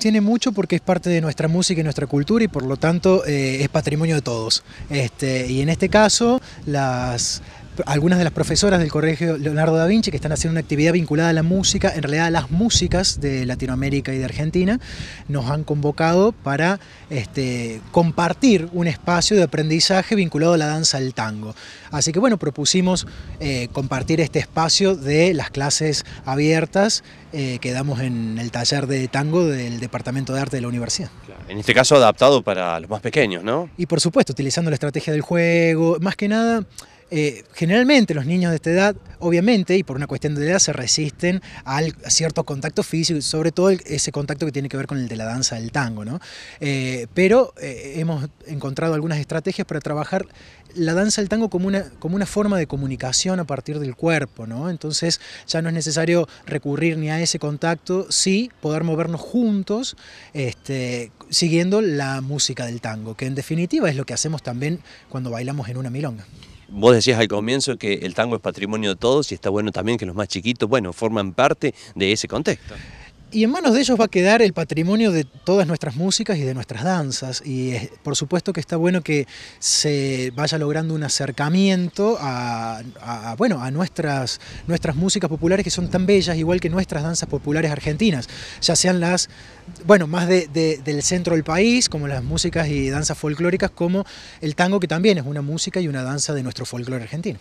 Tiene mucho porque es parte de nuestra música y nuestra cultura y por lo tanto eh, es patrimonio de todos. Este, y en este caso, las, algunas de las profesoras del Colegio Leonardo da Vinci que están haciendo una actividad vinculada a la música, en realidad a las músicas de Latinoamérica y de Argentina, nos han convocado para este, compartir un espacio de aprendizaje vinculado a la danza del tango. Así que bueno, propusimos eh, compartir este espacio de las clases abiertas eh, que damos en el taller de tango del Departamento de Arte de la Universidad. En este caso adaptado para los más pequeños, ¿no? Y por supuesto, utilizando la estrategia del juego, más que nada eh, generalmente los niños de esta edad, obviamente, y por una cuestión de edad, se resisten a cierto contacto físico, sobre todo ese contacto que tiene que ver con el de la danza del tango, ¿no? Eh, pero eh, hemos encontrado algunas estrategias para trabajar la danza del tango como una, forma de comunicación a partir del cuerpo, ¿no? Entonces ya no es necesario recurrir ni a ese contacto, sí poder movernos juntos, este, siguiendo la música del tango, que en definitiva es lo que hacemos también cuando bailamos en una milonga. Vos decías al comienzo que el tango es patrimonio de todos y está bueno también que los más chiquitos, bueno, forman parte de ese contexto. Y en manos de ellos va a quedar el patrimonio de todas nuestras músicas y de nuestras danzas. Y por supuesto que está bueno que se vaya logrando un acercamiento a, bueno, a nuestras, nuestras músicas populares que son tan bellas, igual que nuestras danzas populares argentinas, ya sean las, bueno, más del centro del país, como las músicas y danzas folclóricas, como el tango, que también es una música y una danza de nuestro folclore argentino.